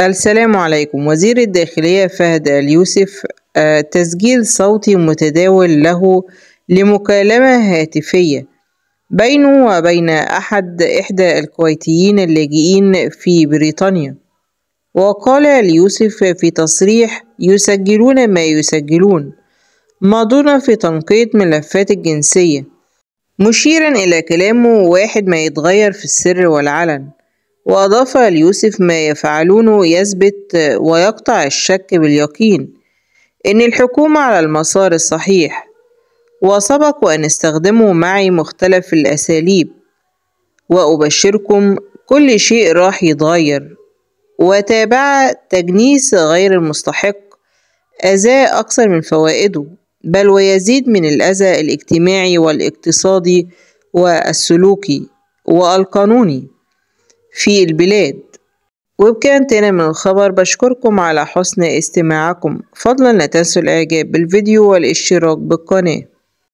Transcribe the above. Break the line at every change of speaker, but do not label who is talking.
السلام عليكم وزير الداخلية فهد اليوسف آه، تسجيل صوتي متداول له لمكالمة هاتفية بينه وبين أحد إحدى الكويتيين اللاجئين في بريطانيا وقال اليوسف في تصريح يسجلون ما يسجلون ماضون في تنقيط ملفات الجنسية مشيرا إلى كلامه واحد ما يتغير في السر والعلن وأضاف ليوسف ما يفعلونه يثبت ويقطع الشك باليقين إن الحكومة على المسار الصحيح وسبق وأن استخدموا معي مختلف الأساليب وأبشركم كل شيء راح يتغير وتابع تجنيس غير المستحق أذى أكثر من فوائده بل ويزيد من الأذى الاجتماعي والاقتصادي والسلوكي والقانوني في البلاد تاني من الخبر بشكركم على حسن استماعكم فضلا لا تنسوا الاعجاب بالفيديو والاشتراك بالقناة